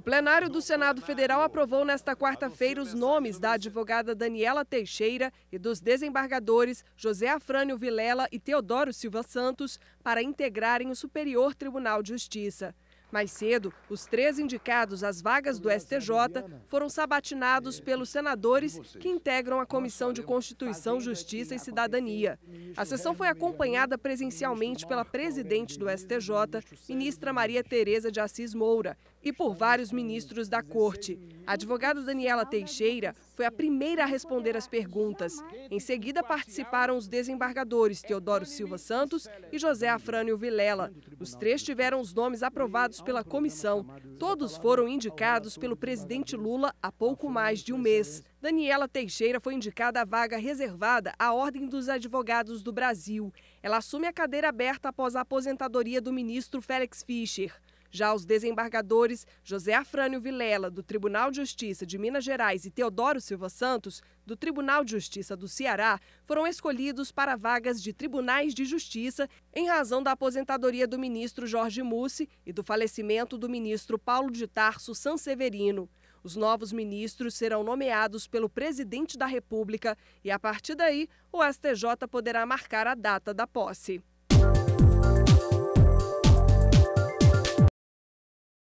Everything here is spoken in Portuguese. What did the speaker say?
O plenário do Senado Federal aprovou nesta quarta-feira os nomes da advogada Daniela Teixeira e dos desembargadores José Afrânio Vilela e Teodoro Silva Santos para integrarem o Superior Tribunal de Justiça. Mais cedo, os três indicados às vagas do STJ foram sabatinados é, pelos senadores que integram a Comissão de Constituição, Justiça e Cidadania. A sessão foi acompanhada presencialmente pela presidente do STJ, ministra Maria Tereza de Assis Moura, e por vários ministros da Corte. A advogada Daniela Teixeira foi a primeira a responder as perguntas. Em seguida, participaram os desembargadores Teodoro Silva Santos e José Afrânio Vilela. Os três tiveram os nomes aprovados pela comissão. Todos foram indicados pelo presidente Lula há pouco mais de um mês. Daniela Teixeira foi indicada à vaga reservada à Ordem dos Advogados do Brasil. Ela assume a cadeira aberta após a aposentadoria do ministro Félix Fischer. Já os desembargadores José Afrânio Vilela, do Tribunal de Justiça de Minas Gerais, e Teodoro Silva Santos, do Tribunal de Justiça do Ceará, foram escolhidos para vagas de tribunais de justiça em razão da aposentadoria do ministro Jorge Mussi e do falecimento do ministro Paulo de Tarso Sanseverino. Os novos ministros serão nomeados pelo presidente da República e, a partir daí, o STJ poderá marcar a data da posse.